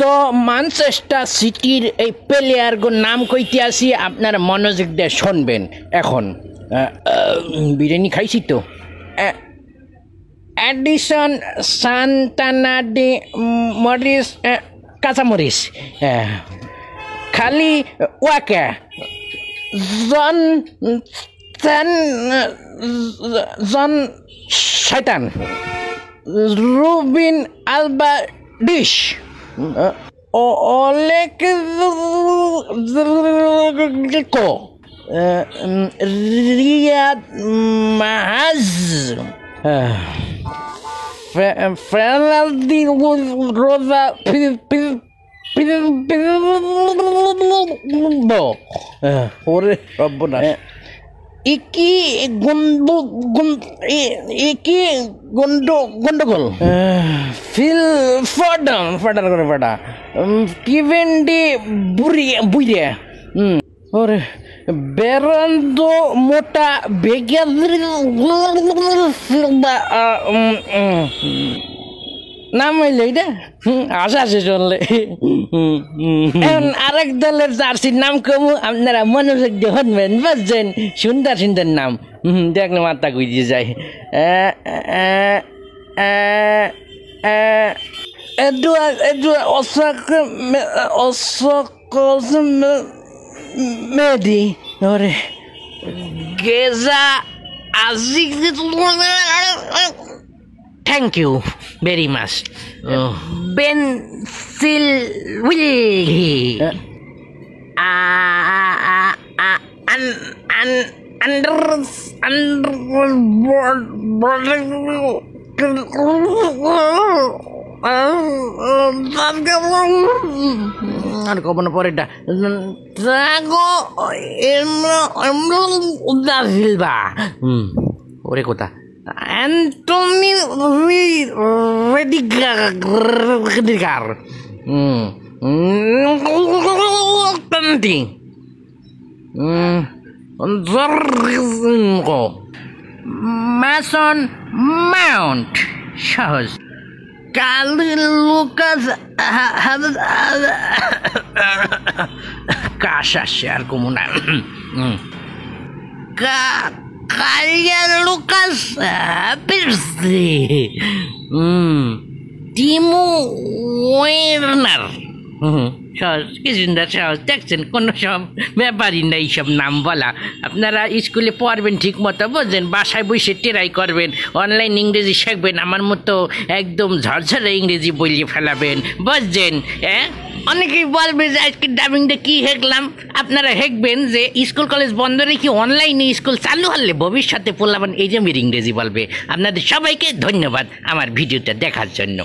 তো ম্যানচেস্টার সিটির এই প্লেয়ারগুর নাম কইতে আসি আপনার মনোযোগ দিয়ে শুনবেন এখন বিরিয়ানি খাইছি তো অ্যাডিসন সান্তানাডি ডি মরিস কাঁচামরিচ খালি ওয়াকে জন জন শয়তান রুবিন আলবা ডিশ Oleg Riyad Mahaz Fernandinho Rosa Pirbo Ore Rabunash iki gundu gun iki gundu gundugol eh, fil fodal fodal করে ফটা কিভেন্ডি বুরি বুইরে ওরে বেরন্দো মোটা বেগাদ্রি নাম হইলে আশা শেষ হলে এখন আরেক দলের জার্সির নাম কমু আপনারা মনোযোগ দিয়ে বুঝছেন সুন্দর সুন্দর নাম দেখলে মাথা গুজিয়ে যায় মেদি ওরে গেজা আজি thank you very much. Oh. Ben Silwilhi. ah eh. Uh, an an under under board board Aduh kau menepori dah Aku Imro Imro Udah Silva Hmm Uri kuta Anthony Redigar hmm hmm Mason Mount Shows Kali Lucas Kasha Kasas ya aku Kak callan Lucas Appersley, Timo Timo Werner. সহজ কি সহজ দেখছেন কোনো সব ব্যাপারই নেই সব নাম বলা আপনারা স্কুলে পড়বেন ঠিক মতো বুঝছেন বাসায় বসে ট্রাই করবেন অনলাইন ইংরেজি শিখবেন আমার মতো একদম ঝরঝরে ইংরেজি বলিয়ে ফেলাবেন বুঝছেন হ্যাঁ অনেকেই বলবে যে আজকে ডাবিংটা কী হেঁকলাম আপনারা হেঁকবেন যে স্কুল কলেজ বন্ধ রেখে অনলাইনে স্কুল চালু হলে ভবিষ্যতে পোলাবান এই যে ইংরেজি বলবে আপনাদের সবাইকে ধন্যবাদ আমার ভিডিওটা দেখার জন্য